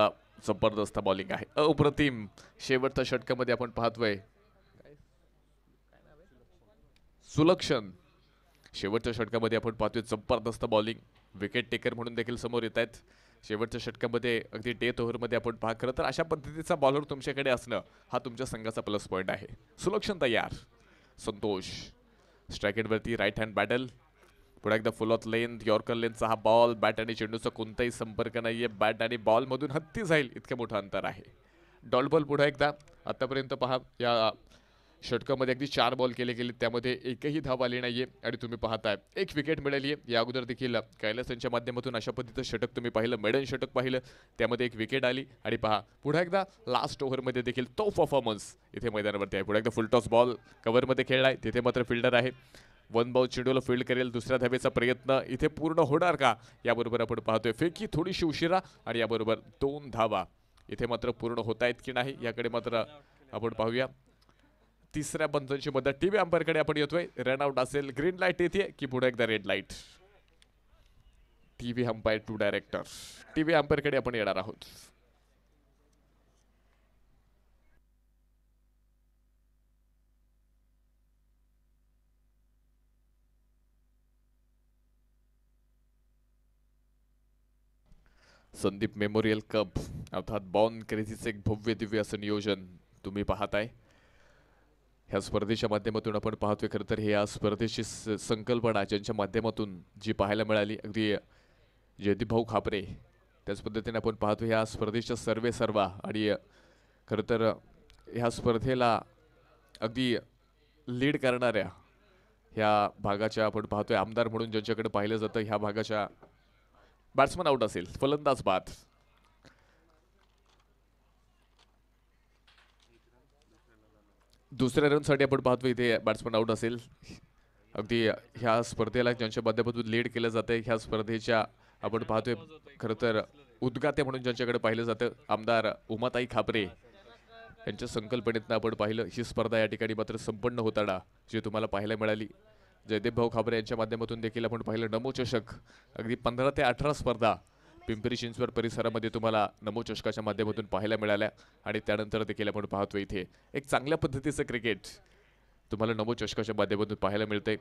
जबरदस्त बॉलिंग आहे अप्रतिम शेवटच्या षटकामध्ये आपण पाहतोय सुलक्षण शेवटच्या षटकामध्ये आपण पाहतोय जबरदस्त बॉलिंग विकेट टेकर म्हणून देखील समोर येत आहेत शेवटच्या षटकामध्ये अगदी डेथ ओव्हरमध्ये आपण भाग खरं तर अशा पद्धतीचा बॉलर तुमच्याकडे असणं हा तुमच्या संघाचा प्लस पॉईंट आहे सुलक्षण तयार संतोष स्ट्रॅकेटवरती राईट हँड बॅटल पुढे एकदा फुल ऑफ लेंथ यॉर्कर लेंथचा हा बॉल बॅट आणि चेंडूचा कोणताही संपर्क नाही आहे बॅट आणि बॉलमधून हत्ती जाईल इतकं मोठं अंतर आहे डॉल बॉल पुढे एकदा आत्तापर्यंत पहा या षटकामध्ये अगदी चार बॉल केले गेले त्यामध्ये एकही धाव आली नाहीये आणि तुम्ही पाहताय एक विकेट मिळाली आहे या अगोदर देखील कैलास माध्यमातून अशा पद्धतीचं षटक तुम्ही पाहिलं मेडन षटक पाहिलं त्यामध्ये एक विकेट आली आणि पहा पुन्हा एकदा लास्ट ओव्हरमध्ये देखील तो परफॉर्मन्स इथे मैदानावरती आहे पुढे एकदा फुलटॉस बॉल कव्हरमध्ये खेळला आहे तिथे मात्र फिल्डर आहे वन बॉल चेंडूला फील्ड करेल दुसऱ्या धावेचा प्रयत्न इथे पूर्ण होणार का याबरोबर आपण पाहतोय फेकी थोडीशी उशिरा आणि याबरोबर दोन धावा इथे मात्र पूर्ण होत आहेत की नाही याकडे मात्र आपण पाहूया तिसऱ्या बंधूंची मदत टीव्ही अंपायरकडे आपण येतोय रन आउट असेल ग्रीन लाईट येते की पुढे एकदा red light TV umpire to director TV अंपायरकडे आपण येणार आहोत संदीप मेमोरियल कप अर्थात बॉन क्रेझीचं एक भव्य दिव्य असं नियोजन तुम्ही पाहताय ह्या स्पर्धेच्या माध्यमातून आपण पाहतोय खरं तर ह्या स्पर्धेची स संकल्पना ज्यांच्या माध्यमातून जी पाहायला मिळाली अगदी जयदीप भाऊ खापरे त्याच पद्धतीने आपण पाहतो ह्या स्पर्धेच्या सर्वे सर्वा आणि खरं तर ह्या स्पर्धेला अगदी लीड करणाऱ्या ह्या भागाच्या आपण पाहतोय आमदार म्हणून ज्यांच्याकडे पाहिलं जातं ह्या भागाच्या बॅट्समन आऊट असेल फलंदाज बाद दुसऱ्या रनसाठी आपण पाहतो इथे बॅट्समन आउट असेल अगदी ह्या स्पर्धेला ज्यांच्या माध्यमातून लीड केलं जाते ह्या स्पर्धेच्या आपण पाहतोय खरं तर उद्गाते म्हणून ज्यांच्याकडे पाहिलं जातं आमदार उमाताई खापरे यांच्या संकल्पनेतनं आपण पाहिलं ही स्पर्धा या ठिकाणी मात्र संपन्न होताना जी तुम्हाला पाहायला मिळाली जयदेव भाऊ खापरे यांच्या माध्यमातून देखील आपण पाहिलं नमो चषक अगदी पंधरा ते अठरा स्पर्धा पिंपरी चिंचवड परिसरामध्ये तुम्हाला नमो चषकाच्या माध्यमातून पाहायला मिळाल्या आणि त्यानंतर देखील आपण पाहतो इथे एक चांगल्या पद्धतीचं क्रिकेट तुम्हाला चषकाच्या माध्यमातून पाहायला मिळते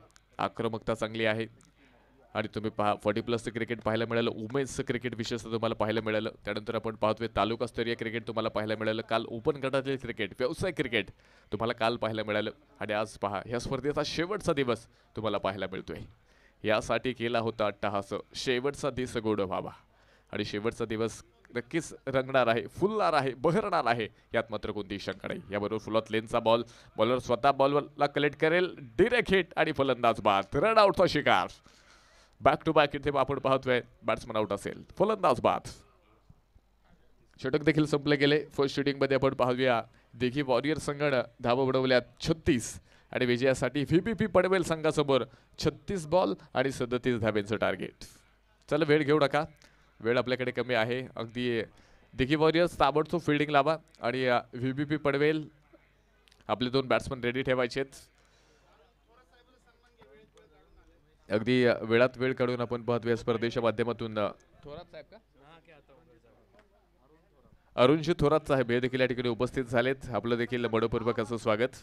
आक्रमकता चांगली आहे आणि तुम्ही पहा फॉर्टी प्लसचं क्रिकेट पाहायला मिळालं उमेन्सचं क्रिकेट विशेषतः तुम्हाला पाहायला मिळालं त्यानंतर आपण पाहतोय तालुकास्तरीय क्रिकेट तुम्हाला पाहायला मिळालं काल ओपन गटातील क्रिकेट व्यवसाय क्रिकेट तुम्हाला काल पाहायला मिळालं आणि आज पहा ह्या स्पर्धेचा शेवटचा दिवस तुम्हाला पाहायला मिळतोय यासाठी केला होता अट्टहास शेवटचा दिस गोड व्हावा आणि शेवटचा दिवस नक्कीच रंगणार आहे फुलणार आहे बहरणार आहे यात मात्र कोणतीही शंका नाही याबरोबर फुलत लेनचा बॉल बॉलर स्वतः बॉलला कलेक्ट करेल डिरेक्ट हिट आणि फलंदाज बाद रन आउटचा शिकार बॅक टू बॅक इथे आपण पाहतोय बॅट्समन आउट असेल फलंदाज बाद षटक देखील संपले गेले फर्स्ट शूटिंगमध्ये आपण पाहूया दिघी वॉरियर संघानं धाव बुडवल्यात छत्तीस आणि विजयासाठी पी पडवेल संघासमोर छत्तीस बॉल आणि सदतीस धाबेंचं टार्गेट चला वेळ घेऊ नका वेळ आपल्याकडे कमी आहे अगदी दिघी वॉरियर्स ताबडतोब फिल्डिंग लावा आणि व्ही बी पी पडवेल आपले दोन बॅट्समन रेडी ठेवायचे अगदी वेळात वेळ काढून आपण आहे स्पर्धेच्या माध्यमातून अरुणजी थोरात साहेब हे देखील या ठिकाणी उपस्थित झालेत आपलं देखील मनपूर्वक असं स्वागत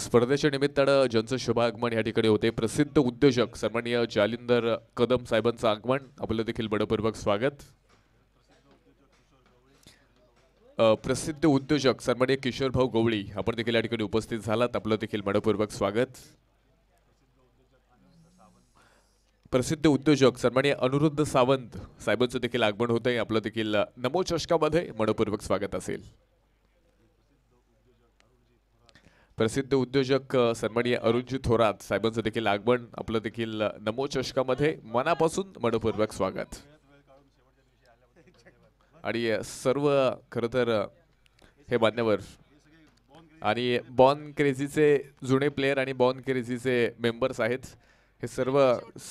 स्पर्धेच्या निमित्तानं ज्यांचं शुभागमन या ठिकाणी होते प्रसिद्ध उद्योजक सन्मान्य जालिंदर कदम साहेबांचं आगमन आपलं देखील बडपूर्वक स्वागत प्रसिद्ध उद्योजक सन्मान्य किशोर भाऊ गवळी आपण देखील या ठिकाणी उपस्थित झालात आपलं देखील मनपूर्वक स्वागत प्रसिद्ध उद्योजक सन्मान्य अनुरुद्ध सावंत साहेबांचं देखील आगमन होतंय आपलं देखील नमो चषकामध्ये मनपूर्वक स्वागत असेल प्रसिद्ध उद्योजक सन्माननीय अरुणजी थोरात साहेबांचं देखील आगमन आपलं देखील नमो चषकामध्ये मनापासून मनपूर्वक स्वागत आणि सर्व खरं तर हे मान्यवर आणि बॉन क्रेझीचे जुने प्लेयर आणि बॉन क्रेझीचे मेंबर्स आहेत हे सर्व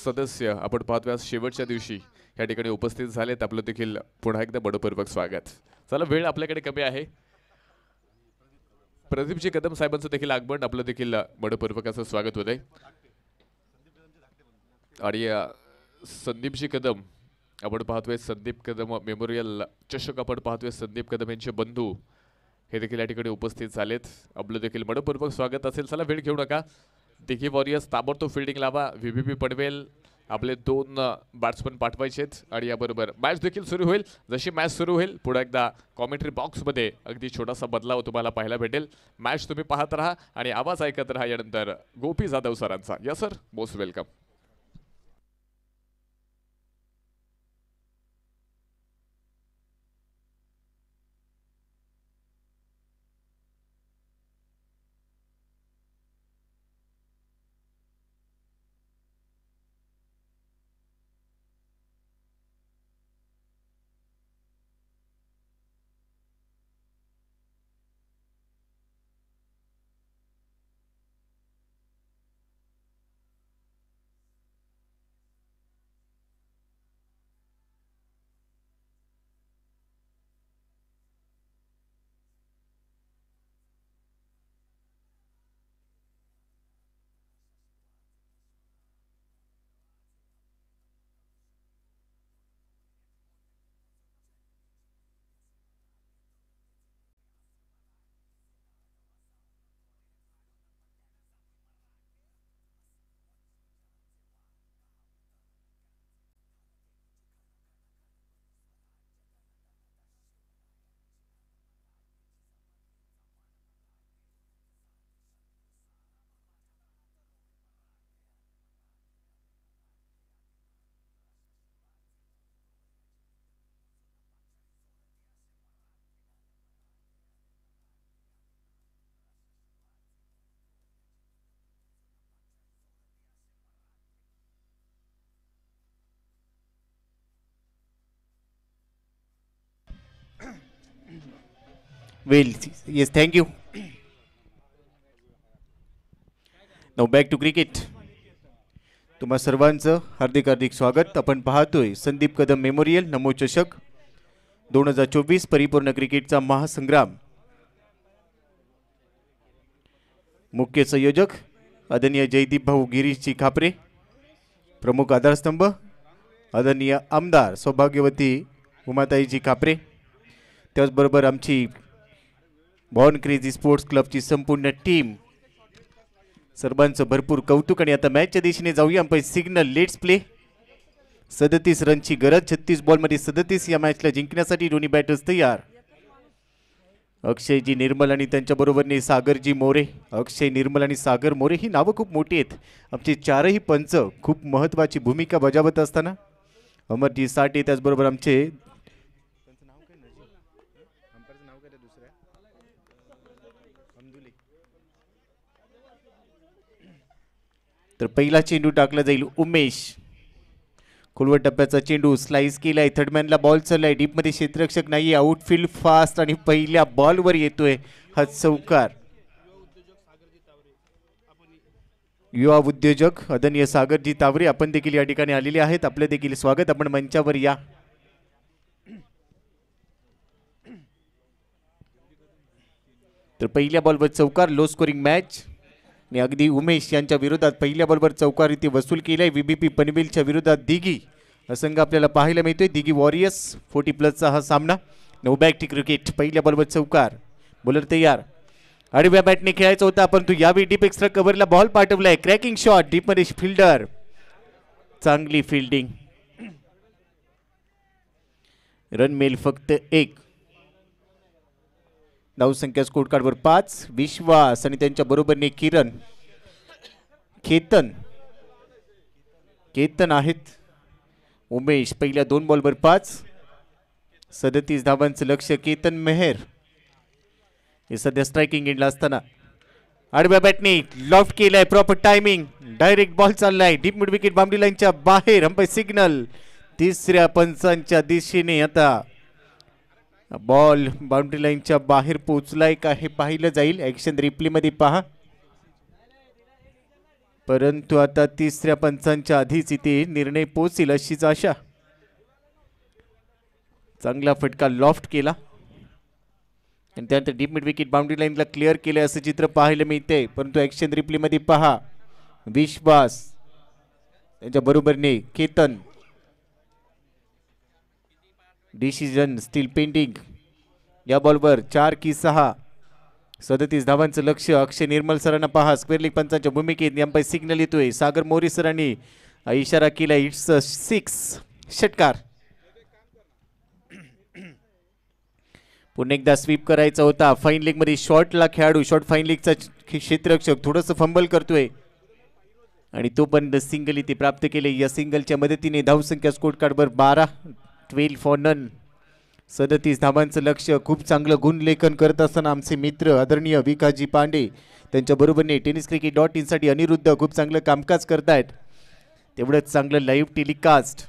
सदस्य आपण पाहतो आज शेवटच्या दिवशी या ठिकाणी उपस्थित झालेत आपलं देखील पुन्हा एकदा मनपूर्वक स्वागत चला वेळ आपल्याकडे कमी आहे प्रदीपजी कदम साहेबांचं देखील आगमन आपलं देखील मनपूर्वक असं स्वागत होत आहे आणि संदीपजी कदम आपण पाहतोय संदीप कदम मेमोरियल चषक आपण पाहतोय संदीप कदम यांचे बंधू हे देखील या ठिकाणी उपस्थित झालेत आपलं देखील मनपूर्वक स्वागत असेल चला वेळ घेऊ नका दिघी वॉरियर्स ताबडतोब फिल्डिंग लावा पी पडवेल आपले दोन बॅट्समन पाठवायचे आहेत आणि याबरोबर मॅच देखील सुरू होईल जशी मॅच सुरू होईल पुढे एकदा कॉमेंट्री बॉक्समध्ये अगदी छोटासा बदलाव तुम्हाला पाहायला भेटेल मॅच तुम्ही पाहत राहा आणि आवाज ऐकत राहा यानंतर गोपी जाधव सरांचा या sir most welcome well yes, thank you. Back to cricket तुम्हा सर्वांचं हार्दिक हार्दिक स्वागत आपण पाहतोय संदीप कदम मेमोरियल नमो चषक दोन हजार चोवीस परिपूर्ण क्रिकेटचा महासंग्राम मुख्य संयोजक आदरणीय जयदीप भाऊ गिरीशजी खापरे प्रमुख आधारस्तंभ आदरणीय आमदार सौभाग्यवती उमाताईजी खापरे त्याचबरोबर आमची बॉर्न क्रेझी स्पोर्ट्स क्लबची संपूर्ण टीम सर्वांचं भरपूर कौतुक आणि आता मॅचच्या दिशेने जाऊया पण सिग्नल लेट्स प्ले सदतीस रनची गरज छत्तीस बॉलमध्ये सदतीस या मॅचला जिंकण्यासाठी दोन्ही बॅटर्स तयार अक्षयजी निर्मल आणि त्यांच्याबरोबरने सागरजी मोरे अक्षय निर्मल आणि सागर मोरे ही नावं खूप मोठी आहेत आमचे चारही पंच खूप महत्वाची भूमिका बजावत असताना अमरजी साठे त्याचबरोबर आमचे तर पहिला चेंडू टाकला जाईल उमेश खोलवर टप्प्याचा चेंडू स्लाइस केलाय थर्डमॅनला बॉल चाललाय डीपमध्ये क्षेत्ररक्षक नाही आउटफील्ड फास्ट आणि पहिल्या बॉलवर येतोय हा चौकार युवा उद्योजक अदन्य सागरजी तावरे आपण देखील या ठिकाणी आलेले आहेत आपलं देखील स्वागत आपण मंचावर या तर पहिल्या बॉलवर चौकार लो स्कोरिंग मॅच आणि अगदी उमेश यांच्या विरोधात पहिल्याबरोबर चौकारी ती वसूल केली आहे व्हीबीपी पनवेलच्या विरोधात दिघी संघ आपल्याला पाहायला मिळतोय दिगी वॉरियर्स फोर्टी प्लसचा हा सामना नऊ टी क्रिकेट पहिल्याबरोबर चौकार बोलर तयार आडव्या बॅटने खेळायचा होता परंतु यावेळी डीप एक्स्ट्रा कव्हरला बॉल पाठवलाय क्रॅकिंग शॉट डीपरेश फिल्डर चांगली फिल्डिंग रन मेल फक्त एक धावसंख्या स्कोर कार्डवर पाच विश्वास आणि त्यांच्या बरोबरने किरण केतन केतन आहेत उमेश पहिल्या दोन बॉलवर पाच सदतीस धावांचं लक्ष केतन मेहर हे सध्या स्ट्रायकिंग एंडला असताना आडव्या बॅटने लॉफ्ट केलाय प्रॉपर टायमिंग डायरेक्ट बॉल चाललाय डीप मिड विकेट बाउंड्री लाईनच्या बाहेर अंपाय सिग्नल तिसऱ्या पंचांच्या दिशेने आता बॉल बाउंड्री लाईनच्या बाहेर पोहोचलाय का हे पाहिलं जाईल ॲक्शन रिप्लेमध्ये पहा परंतु आता तिसऱ्या पंचांच्या आधीच इथे निर्णय पोचेल अशीच आशा चांगला फटका लॉफ्ट केला आणि त्यानंतर डीप मिड विकेट बाउंड्री लाईनला क्लिअर केले असं चित्र पाहायला मिळते परंतु ॲक्शन रिप्लेमध्ये पहा विश्वास त्यांच्या बरोबरीने केतन डिसिजन स्टील पेंटिंग या बॉलवर चार की सहा सदतीस धावांचं लक्ष अक्षय निर्मल सरांना पहा स्क्वेअर लीग पंचांच्या भूमिकेत एम्पाय सिग्नल येतोय सागर मोरी सरांनी इशारा केला इट्स सिक्स षटकार पुन्हा एकदा स्वीप करायचा होता फाईन मध्ये शॉर्टला खेळाडू शॉर्ट फाईन लीगचा क्षेत्ररक्षक थोडस फंबल करतोय आणि तो पण सिंगल इथे प्राप्त केले या सिंगलच्या मदतीने धावसंख्या स्कोर कार्डवर बारा ट्वेल फॉर नन सदतीस धावांचं लक्ष खूप चांगलं गुणलेखन करत असताना आमचे मित्र आदरणीय विकाजी पांडे त्यांच्याबरोबरने टेनिस क्रिकेट डॉट इनसाठी अनिरुद्ध खूप चांगलं कामकाज करतायत तेवढंच चांगलं live telecast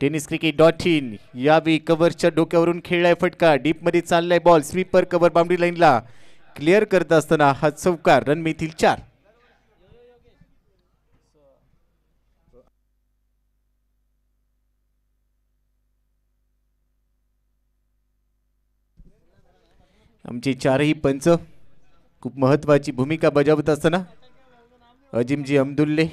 tennis cricket dot in यावेळी कव्हरच्या डोक्यावरून खेळलाय फटका डीपमध्ये चाललाय बॉल स्वीपर कव्हर बाउंड्री लाईनला क्लिअर करत असताना हा चौकार रन मिळतील चार आमचे चारही पंच खूप महत्त्वाची भूमिका बजावत असताना अजिमजी अमदुल्ले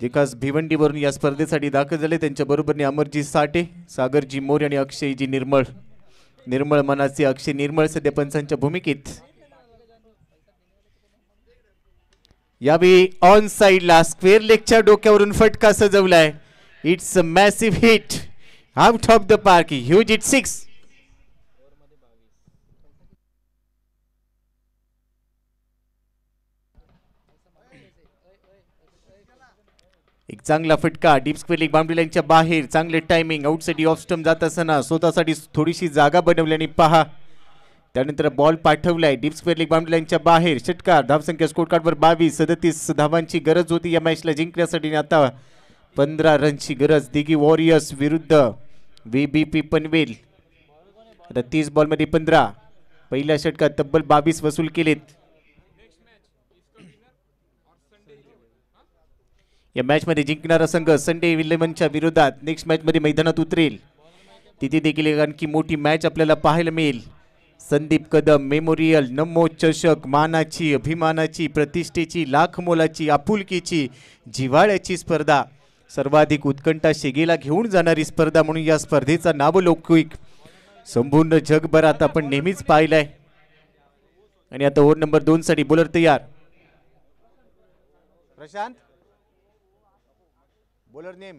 जे खास भिवंडीवरून या स्पर्धेसाठी दाखल झाले त्यांच्या त्यांच्याबरोबरने अमरजी साठे सागरजी मोरे आणि अक्षयजी निर्मळ निर्मळ मनाचे अक्षय निर्मळ सध्या पंचांच्या भूमिकेत यावेळी ऑन साईडला स्क्वेअर लेगच्या डोक्यावरून फटका सजवलाय it's a massive hit out of the park huge it six एक चांगला फटका डीप स्क्वेअर एक बाउंड्री बाहेर चांगले टायमिंग आउटसाठी ऑफ स्टम जात असताना स्वतःसाठी थोडीशी जागा बनवल्याने पहा त्यानंतर बॉल पाठवलाय डीप स्क्वेअर लीग बाउंड्री बाहेर षटकार धावसंख्या स्कोर कार्डवर बावीस सदतीस धावांची गरज होती या मॅचला जिंकण्यासाठी आता पंधरा रनची गरज दिगी वॉरियर्स विरुद्ध व्ही बी पी पनवेल आता तीस बॉलमध्ये पंधरा पहिल्या षटकात तब्बल बावीस वसूल केलेत या मॅचमध्ये जिंकणारा संघ संडे इलेव्हनच्या विरोधात नेक्स्ट मॅचमध्ये मैदानात उतरेल तिथे देखील एक आणखी मोठी मॅच आपल्याला पाहायला मिळेल संदीप कदम मेमोरियल नमो चषक मानाची अभिमानाची प्रतिष्ठेची लाख मोलाची आपुलकीची जिव्हाळ्याची स्पर्धा सर्वाधिक उत्कंठा शेगेला घेऊन जाणारी स्पर्धा म्हणून या स्पर्धेचा नावलौकिक संपूर्ण जगभरात आपण नेहमीच पाहिलं आणि आता ओव्हर नंबर साठी बोलर तयार प्रशांत बोलर नेम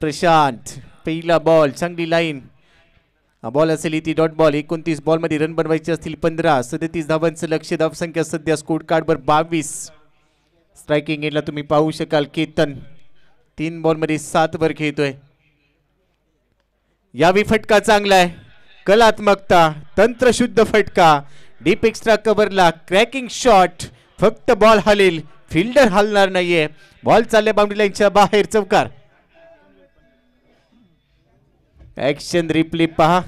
प्रशांत पहिला बॉल चांगली लाईन बॉल असेल ती डॉट बॉल एकोणतीस बॉलमध्ये रन बनवायचे असतील पंधरा सदतीस धावांचं लक्ष धावसंख्या सध्या स्कोर कार्डवर बावीस स्ट्रायकिंग एडला तुम्ही पाहू शकाल केतन तीन बॉलमध्ये सात वर खेळतोय यावी फटका चांगला आहे कलात्मकता तंत्रशुद्ध फटका डीप एक्स्ट्रा कव्हरला क्रॅकिंग शॉट फक्त बॉल हालेल फिल्डर हलणार नाहीये बॉल चालले बाउंड्री लाईनच्या बाहेर चौकार ऍक्शन रिप्ली पहा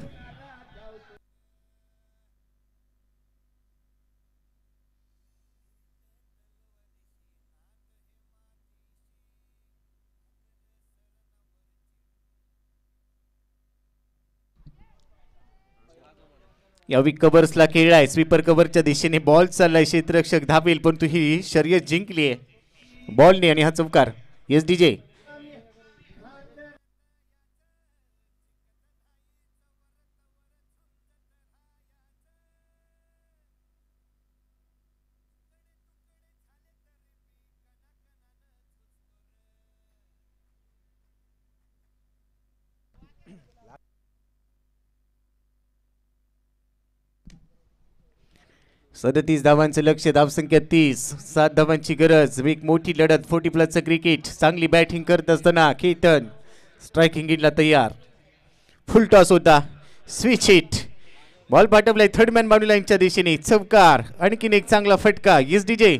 विक कबर्सला खेळलाय स्वीपर कव्हरच्या दिशेने बॉल चाललाय क्षेत्ररक्षक धावेल परंतु ही शर्यत जिंकली आहे बॉलने आणि हा चौकार एस डी जे सदतीस धावांचं लक्ष धावसंख्या तीस सात धावांची गरज एक मोठी लढत फोर्टी प्लसचं क्रिकेट चांगली बॅटिंग करत असताना केतन स्ट्रायकिंग इनला तयार फुल टॉस होता स्विच हिट बॉल पाठवलाय थर्ड मॅन बाउंड्री लाईनच्या दिशेने चवकार आणखीन एक चांगला फटका yes DJ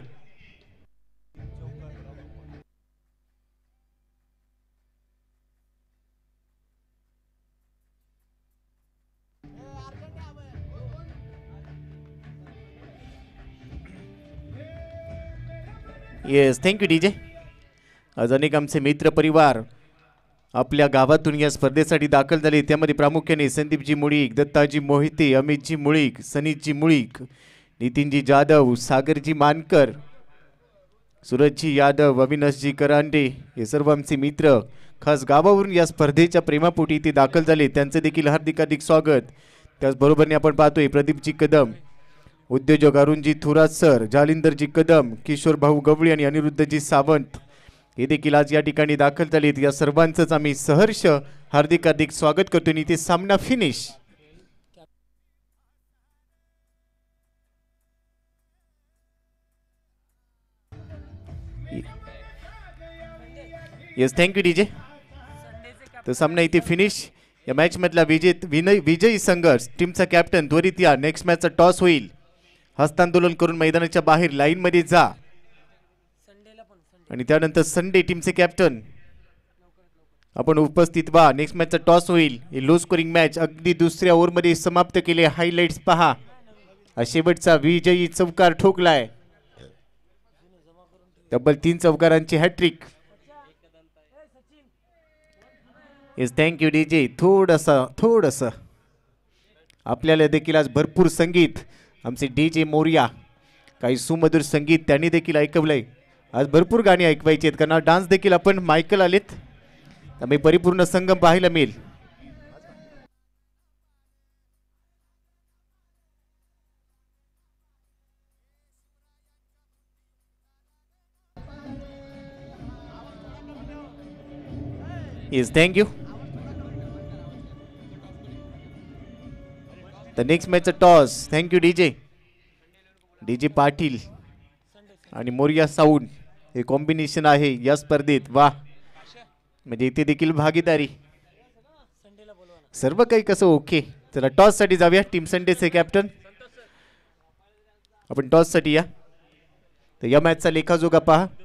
yes thank you D J अनेक आमचे मित्र परिवार आपल्या गावातून या स्पर्धेसाठी दाखल झाले त्यामध्ये प्रामुख्याने संदीपजी मुळीक दत्ताजी मोहिते अमितजी मुळीक सनीतजी मुळीक नितीनजी जाधव सागरजी मानकर सूरजजी यादव अविनाशजी करांडे हे सर्व आमचे मित्र खास गावावरून या स्पर्धेच्या प्रेमापोटी इथे दाखल झाले त्यांचं देखील हार्दिक अधिक स्वागत त्याचबरोबरने आपण पाहतोय प्रदीपजी कदम उद्योजक अरुणजी थुरात सर जालिंदरजी कदम किशोर भाऊ गवळी आणि अनिरुद्धजी सावंत हे देखील आज या ठिकाणी दाखल झालेत या सर्वांचंच आम्ही सहर्ष हार्दिक हार्दिक स्वागत करतो आणि इथे सामना फिनिश येस थँक्यू डीजे तर सामना इथे फिनिश या मॅचमधला विजेत विनय विजयी संघर्ष टीमचा कॅप्टन त्वरित या नेक्स्ट मॅचचा टॉस होईल हस्तांदोलन करून मैदानाच्या बाहेर लाईनमध्ये जा आणि त्यानंतर संडे टीमचे कॅप्टन आपण उपस्थित व्हा नेक्स्ट मॅचचा टॉस होईल ही लो स्कोरिंग मॅच अगदी दुसऱ्या ओव्हरमध्ये समाप्त केले हायलाइट्स पहा हा शेवटचा विजयी चौकार ठोकलाय डबल तीन चौकारांची hat trick yes thank you D J थोडस थोडस आपल्याला देखील आज भरपूर संगीत आमचे डी जे मोरिया काही सुमधुर संगीत त्यांनी देखील ऐकवलं आहे आज भरपूर गाणी ऐकवायची आहेत कारण डान्स देखील आपण मायकल आलेत मी परिपूर्ण संगम पाहायला मिळेल is thank you the next match toss thank you D J D J Patil आणि मोरिया साऊंड हे कॉम्बिनेशन आहे या स्पर्धेत वा म्हणजे इथे देखील भागीदारी सर्व काही कसं ओके चला टॉस साठी जाऊया टीम संडेचे कॅप्टन आपण टॉस साठी या तर या मॅचचा लेखाजोगा पहा